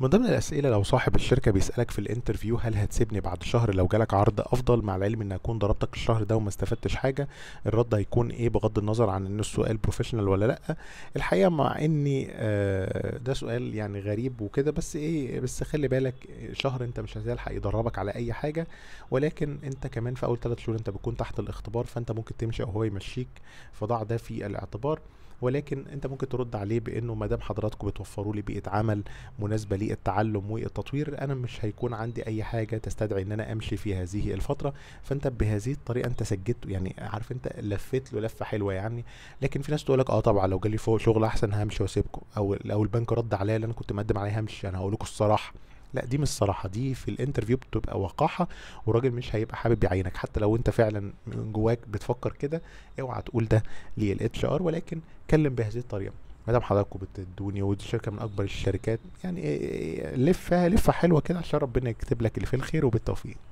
من ضمن الأسئلة لو صاحب الشركة بيسألك في الانترفيو هل هتسيبني بعد شهر لو جالك عرض أفضل مع العلم إن أكون ضربتك الشهر ده وما استفدتش حاجة الرد هيكون إيه بغض النظر عن إن السؤال بروفيشنال ولا لأ الحقيقة مع إني آه ده سؤال يعني غريب وكده بس إيه بس خلي بالك شهر أنت مش هتلحق يدربك على أي حاجة ولكن أنت كمان في أول ثلاث شهور أنت بتكون تحت الاختبار فأنت ممكن تمشي أو هو يمشيك فضع ده في الاعتبار ولكن أنت ممكن ترد عليه بإنه ما دام حضراتكم بتوفروا لي بيئة عمل مناسبة لي التعلم والتطوير انا مش هيكون عندي اي حاجه تستدعي ان انا امشي في هذه الفتره فانت بهذه الطريقه انت سجدت يعني عارف انت لفيت له لفه حلوه يعني لكن في ناس تقول لك اه طبعا لو جالي فوق شغل احسن همشي واسيبكم او لو البنك رد عليا اللي انا كنت مقدم عليه همشي انا هقول لكم الصراحه لا دي مش الصراحه دي في الانترفيو بتبقى وقاحه والراجل مش هيبقى حابب يعينك حتى لو انت فعلا من جواك بتفكر كده اوعى تقول ده للاتش ار ولكن كلم بهذه الطريقه مدام حضراتكم بتدوني ودي شركه من اكبر الشركات يعني إيه، إيه، إيه، لفها لفه حلوه كده عشان ربنا يكتب لك اللي فيه الخير وبالتوفيق